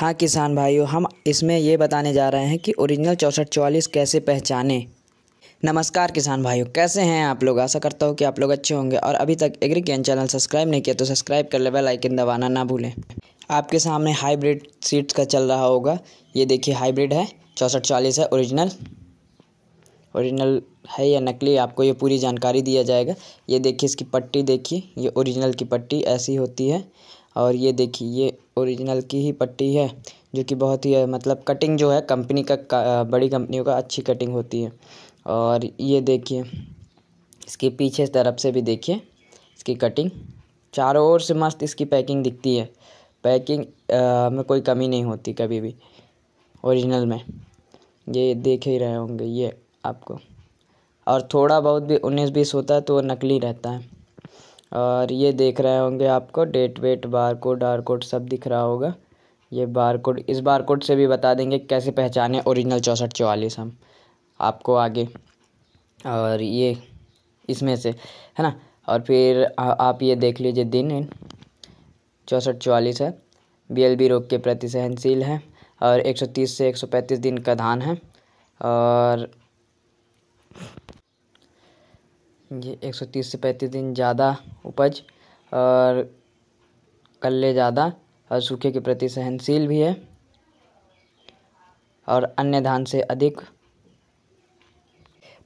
हाँ किसान भाइयों हम इसमें ये बताने जा रहे हैं कि ओरिजिनल चौंसठ चौवालीस कैसे पहचाने नमस्कार किसान भाइयों कैसे हैं आप लोग आशा करता हूँ कि आप लोग अच्छे होंगे और अभी तक एग्री कियन चैनल सब्सक्राइब नहीं किया तो सब्सक्राइब कर ले बेल आइकन दबाना ना भूलें आपके सामने हाईब्रिड सीड्स का चल रहा होगा ये देखिए हाईब्रिड है चौंसठ चालीस है औरिजिनल औरिजिनल है या नकली आपको ये पूरी जानकारी दिया जाएगा ये देखिए इसकी पट्टी देखिए ये ओरिजिनल की पट्टी ऐसी होती है और ये देखिए ये ओरिजिनल की ही पट्टी है जो कि बहुत ही मतलब कटिंग जो है कंपनी का, का बड़ी कंपनियों का अच्छी कटिंग होती है और ये देखिए इसके पीछे तरफ से भी देखिए इसकी कटिंग चारों ओर से मस्त इसकी पैकिंग दिखती है पैकिंग आ, में कोई कमी नहीं होती कभी भी ओरिजिनल में ये देख ही रहे होंगे ये आपको और थोड़ा बहुत भी उन्नीस बीस होता है तो वो नकली रहता है और ये देख रहे होंगे आपको date weight bar code QR code सब दिख रहा होगा ये बार कोड इस बार कोड से भी बता देंगे कैसे पहचाने ओरिजिनल चौंसठ चौवालीस हम आपको आगे और ये इसमें से है ना और फिर आ, आप ये देख लीजिए दिन चौंसठ चौवालीस है बीएलबी रोग के प्रति सहनशील है और 130 से 135 दिन का धान है और ये एक सौ तीस से पैंतीस दिन ज़्यादा उपज और कल्ले ज़्यादा और सूखे के प्रति सहनशील भी है और अन्य धान से अधिक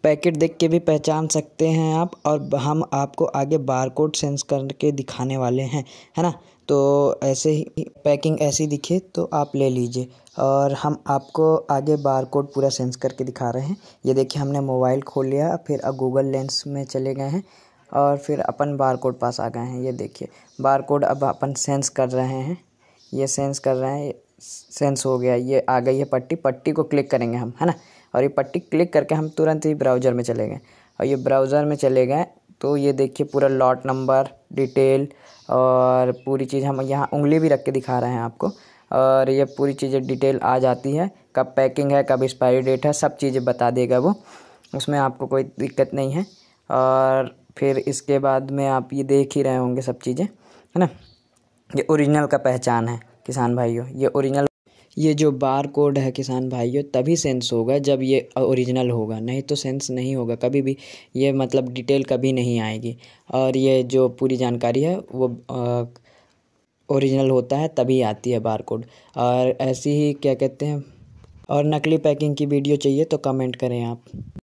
पैकेट देख के भी पहचान सकते हैं आप और हम आपको आगे बार कोड सेंस करके दिखाने वाले हैं है ना तो ऐसे ही पैकिंग ऐसी दिखे तो आप ले लीजिए और हम आपको आगे बार कोड पूरा सेंस करके दिखा रहे हैं ये देखिए हमने मोबाइल खोल लिया फिर अब गूगल लेंस में चले गए हैं और फिर अपन बार कोड पास आ गए हैं ये देखिए बार कोड अब अपन सेंस कर रहे हैं ये सेंस कर रहे हैं सेंस हो गया ये आ गई है पट्टी पट्टी को क्लिक करेंगे हम है ना और ये पट्टी क्लिक करके हम तुरंत ही ब्राउज़र में चले गए और ये ब्राउज़र में चले गए तो ये देखिए पूरा लॉट नंबर डिटेल और पूरी चीज़ हम यहाँ उंगली भी रख के दिखा रहे हैं आपको और ये पूरी चीज़ें डिटेल आ जाती है कब पैकिंग है कब एक्सपायरी डेट है सब चीज़ें बता देगा वो उसमें आपको कोई दिक्कत नहीं है और फिर इसके बाद में आप ये देख ही रहे होंगे सब चीज़ें है ना ये ओरिजिनल का पहचान है किसान भाइयों ये ओरिजिनल ये जो बार कोड है किसान भाइयों तभी सेंस होगा जब ये ओरिजिनल होगा नहीं तो सेंस नहीं होगा कभी भी ये मतलब डिटेल कभी नहीं आएगी और ये जो पूरी जानकारी है वो ओरिजिनल होता है तभी आती है बार कोड और ऐसी ही क्या कहते हैं और नकली पैकिंग की वीडियो चाहिए तो कमेंट करें आप